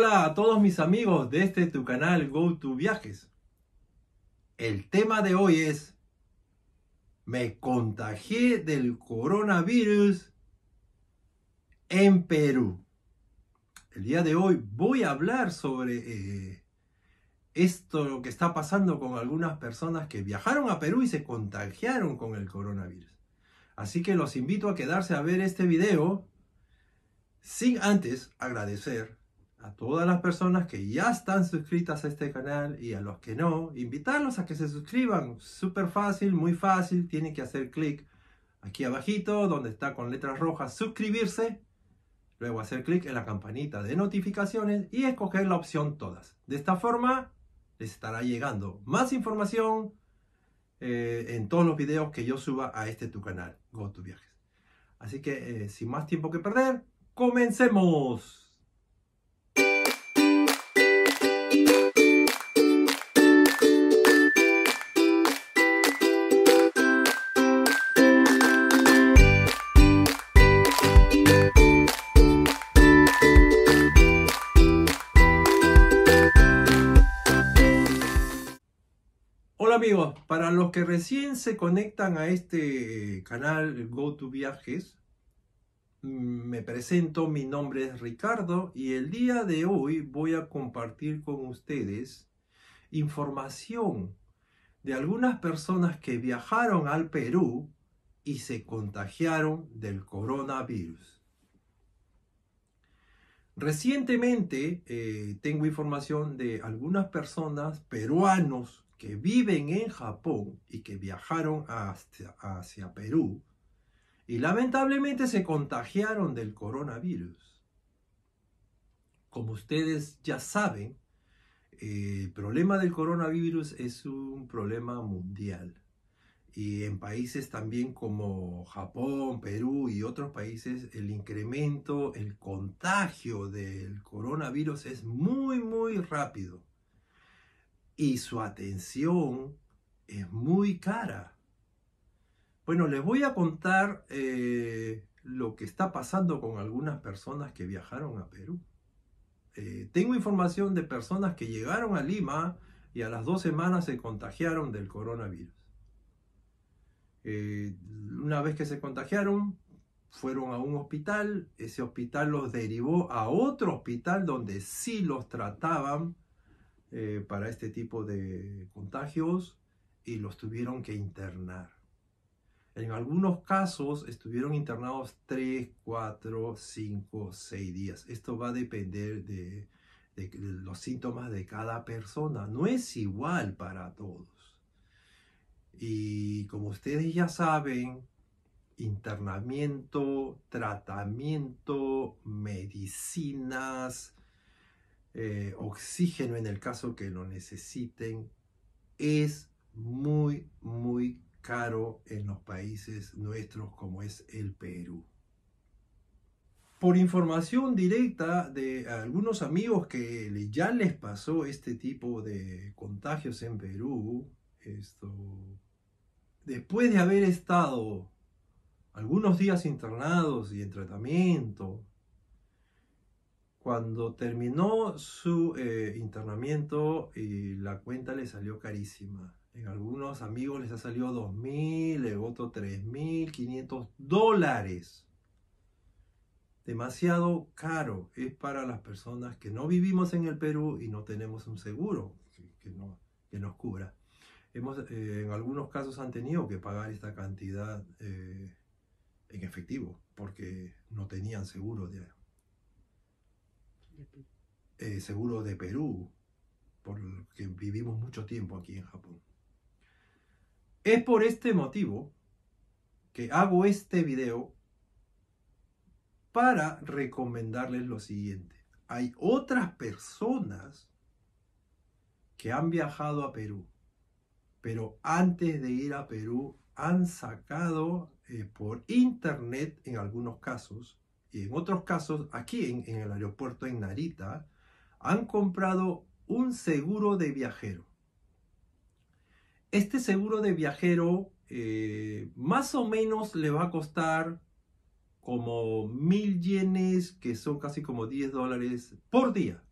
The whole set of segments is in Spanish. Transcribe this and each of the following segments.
Hola a todos mis amigos de este tu canal Go to Viajes. El tema de hoy es me contagié del coronavirus en Perú. El día de hoy voy a hablar sobre eh, esto lo que está pasando con algunas personas que viajaron a Perú y se contagiaron con el coronavirus. Así que los invito a quedarse a ver este video sin antes agradecer a todas las personas que ya están suscritas a este canal y a los que no, invitarlos a que se suscriban. Súper fácil, muy fácil, tienen que hacer clic aquí abajito donde está con letras rojas suscribirse, luego hacer clic en la campanita de notificaciones y escoger la opción todas. De esta forma les estará llegando más información eh, en todos los videos que yo suba a este tu canal, Go viajes. Así que eh, sin más tiempo que perder, comencemos. para los que recién se conectan a este eh, canal Go to Viajes, mm, me presento, mi nombre es Ricardo y el día de hoy voy a compartir con ustedes información de algunas personas que viajaron al Perú y se contagiaron del coronavirus. Recientemente eh, tengo información de algunas personas peruanos que viven en Japón y que viajaron hasta, hacia Perú y lamentablemente se contagiaron del coronavirus. Como ustedes ya saben, el problema del coronavirus es un problema mundial. Y en países también como Japón, Perú y otros países, el incremento, el contagio del coronavirus es muy, muy rápido y su atención es muy cara. Bueno, les voy a contar eh, lo que está pasando con algunas personas que viajaron a Perú. Eh, tengo información de personas que llegaron a Lima y a las dos semanas se contagiaron del coronavirus. Eh, una vez que se contagiaron, fueron a un hospital, ese hospital los derivó a otro hospital donde sí los trataban eh, para este tipo de contagios y los tuvieron que internar. En algunos casos estuvieron internados 3, 4, 5, 6 días. Esto va a depender de los síntomas de cada persona. No es igual para todos. Y como ustedes ya saben, internamiento, tratamiento, medicinas, eh, oxígeno en el caso que lo necesiten, es muy, muy caro en los países nuestros como es el Perú. Por información directa de algunos amigos que ya les pasó este tipo de contagios en Perú, esto, después de haber estado algunos días internados y en tratamiento, cuando terminó su eh, internamiento, y la cuenta le salió carísima. En algunos amigos les ha salido 2.000, en otros 3.500 dólares. Demasiado caro es para las personas que no vivimos en el Perú y no tenemos un seguro que, nos cubra. Eh, en algunos casos han tenido que pagar esta cantidad eh, en efectivo porque no tenían seguro de eh, seguro de Perú, porque vivimos mucho tiempo aquí en Japón. Es por este motivo que hago este video para recomendarles lo siguiente. Hay otras personas que han viajado a Perú, pero antes de ir a Perú han sacado eh, por internet, en algunos casos, y en otros casos, aquí en, el aeropuerto en Narita, han comprado un seguro de viajero. Este seguro de viajero eh, más o menos le va a costar como mil yenes, que son casi como 10 dólares por día.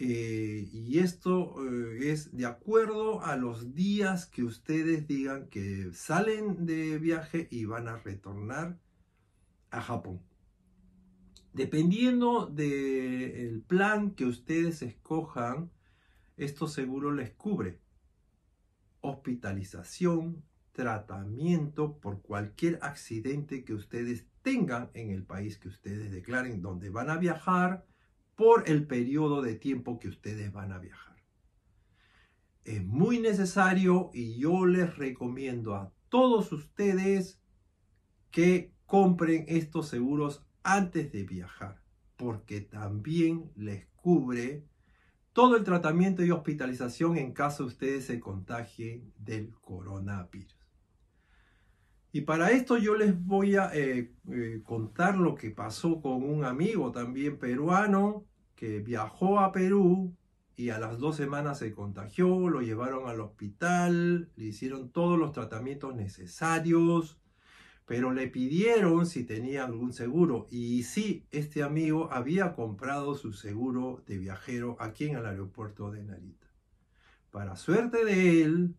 Eh, y esto eh, es de acuerdo a los días que ustedes digan que salen de viaje y van a retornar a Japón. Dependiendo del plan que ustedes escojan, estos seguros les cubre hospitalización, tratamiento por cualquier accidente que ustedes tengan en el país que ustedes declaren donde van a viajar por el periodo de tiempo que ustedes van a viajar. Es muy necesario y yo les recomiendo a todos ustedes que compren estos seguros antes de viajar, porque también les cubre todo el tratamiento y hospitalización en caso ustedes se contagien del coronavirus. Y para esto yo les voy a eh, eh, contar lo que pasó con un amigo también peruano que viajó a Perú y a las dos semanas se contagió, lo llevaron al hospital, le hicieron todos los tratamientos necesarios, pero le pidieron si tenía algún seguro y sí, este amigo había comprado su seguro de viajero aquí en el aeropuerto de Narita. Para suerte de él,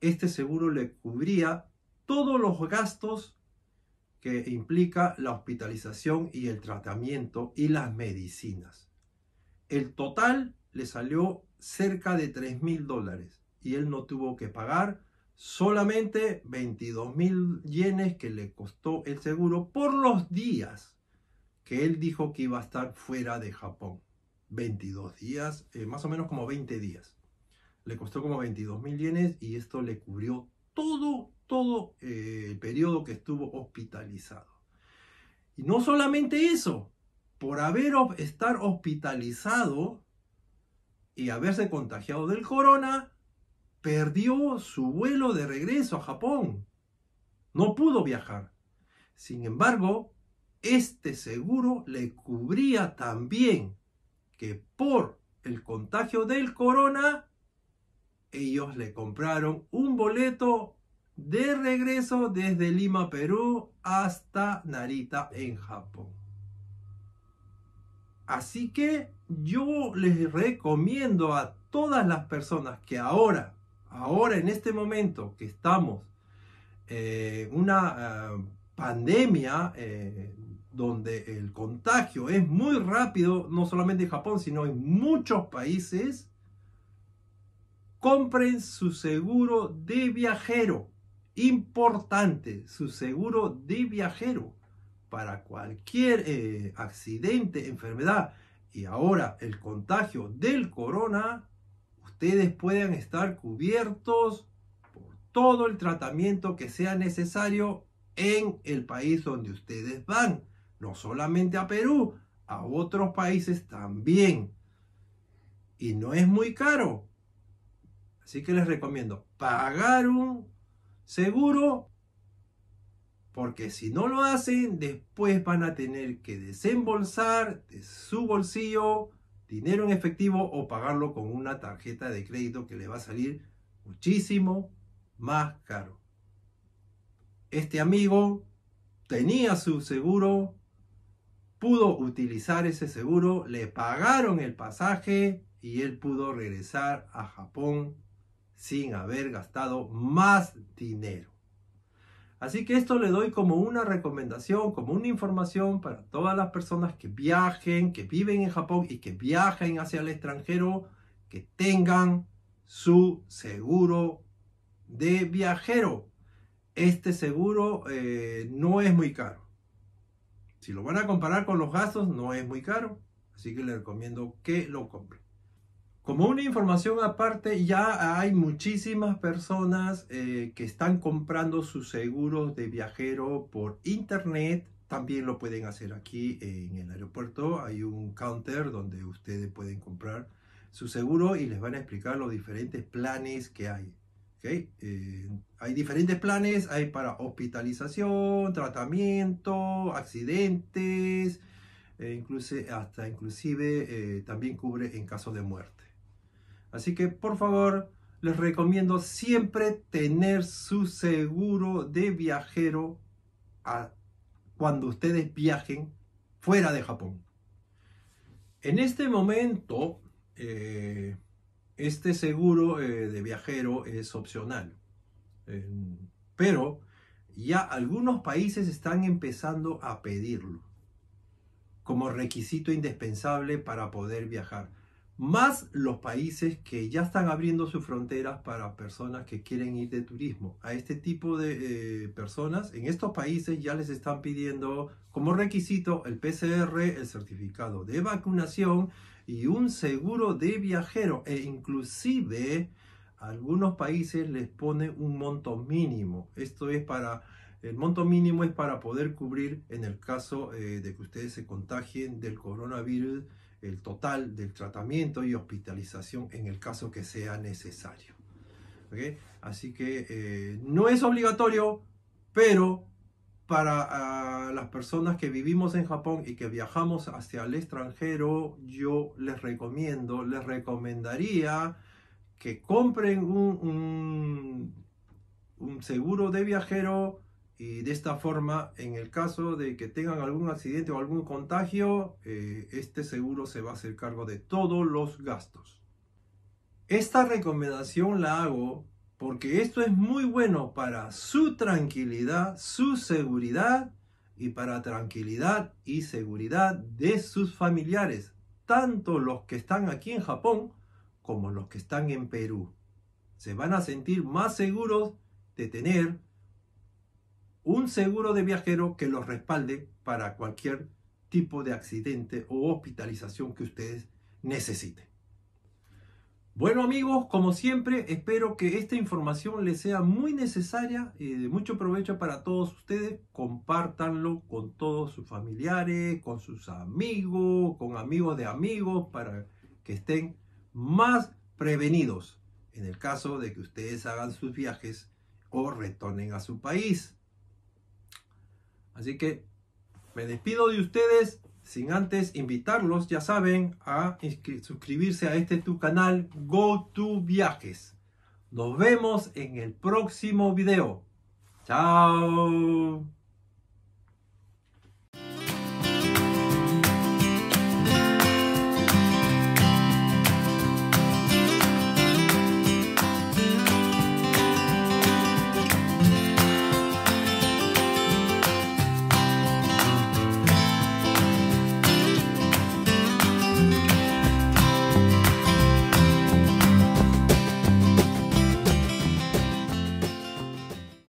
este seguro le cubría todos los gastos que implica la hospitalización y el tratamiento y las medicinas. El total le salió cerca de 3 mil dólares y él no tuvo que pagar solamente 22 mil yenes que le costó el seguro por los días que él dijo que iba a estar fuera de Japón. 22 días, eh, más o menos como 20 días. Le costó como 22 mil yenes y esto le cubrió todo, todo eh, el periodo que estuvo hospitalizado. Y no solamente eso, por haber estar hospitalizado y haberse contagiado del corona, perdió su vuelo de regreso a Japón. No pudo viajar. Sin embargo, este seguro le cubría también que por el contagio del corona, ellos le compraron un boleto de regreso desde Lima, Perú, hasta Narita, en Japón. Así que yo les recomiendo a todas las personas que ahora ahora en este momento que estamos en eh, una eh, pandemia eh, donde el contagio es muy rápido, no solamente en Japón, sino en muchos países, compren su seguro de viajero. Importante, su seguro de viajero para cualquier accidente, enfermedad y ahora el contagio del corona, ustedes puedan estar cubiertos por todo el tratamiento que sea necesario en el país donde ustedes van, no solamente a Perú, a otros países también. Y no es muy caro. Así que les recomiendo pagar un seguro porque si no lo hacen, después van a tener que desembolsar de su bolsillo dinero en efectivo o pagarlo con una tarjeta de crédito que le va a salir muchísimo más caro. Este amigo tenía su seguro, pudo utilizar ese seguro, le pagaron el pasaje y él pudo regresar a Japón sin haber gastado más dinero. Así que esto le doy como una recomendación, como una información para todas las personas que viajen, que viven en Japón y que viajen hacia el extranjero, que tengan su seguro de viajero. Este seguro eh, no es muy caro. Si lo van a comparar con los gastos, no es muy caro. Así que le recomiendo que lo compren. Como una información aparte, ya hay muchísimas personas eh, que están comprando sus seguros de viajero por internet. También lo pueden hacer aquí en el aeropuerto. Hay un counter donde ustedes pueden comprar su seguro y les van a explicar los diferentes planes que hay. ¿okay? Eh, hay diferentes planes, hay para hospitalización, tratamiento, accidentes, e incluso, hasta inclusive eh, también cubre en caso de muerte. Así que por favor, les recomiendo siempre tener su seguro de viajero cuando ustedes viajen fuera de Japón. En este momento, eh, este seguro eh, de viajero es opcional, pero ya algunos países están empezando a pedirlo como requisito indispensable para poder viajar más los países que ya están abriendo sus fronteras para personas que quieren ir de turismo. A este tipo de eh, personas en estos países ya les están pidiendo como requisito el PCR, el certificado de vacunación y un seguro de viajero e inclusive algunos países les pone un monto mínimo. Esto es para el monto mínimo es para poder cubrir en el caso eh, de que ustedes se contagien del coronavirus el total del tratamiento y hospitalización en el caso que sea necesario. Así que eh, no es obligatorio, pero para ah, las personas que vivimos en Japón y que viajamos hacia el extranjero, yo les recomiendo, les recomendaría que compren un seguro de viajero y de esta forma, en el caso de que tengan algún accidente o algún contagio, eh, este seguro se va a hacer cargo de todos los gastos. Esta recomendación la hago porque esto es muy bueno para su tranquilidad, su seguridad y para tranquilidad y seguridad de sus familiares, tanto los que están aquí en Japón como los que están en Perú. Se van a sentir más seguros de tener un seguro de viajero que los respalde para cualquier tipo de accidente o hospitalización que ustedes necesiten. Bueno amigos, como siempre, espero que esta información les sea muy necesaria y de mucho provecho para todos ustedes. Compártanlo con todos sus familiares, con sus amigos, con amigos de amigos, para que estén más prevenidos en el caso de que ustedes hagan sus viajes o retornen a su país. Así que me despido de ustedes sin antes invitarlos, ya saben, a suscribirse a este tu canal Go to Viajes. Nos vemos en el próximo video. Chao.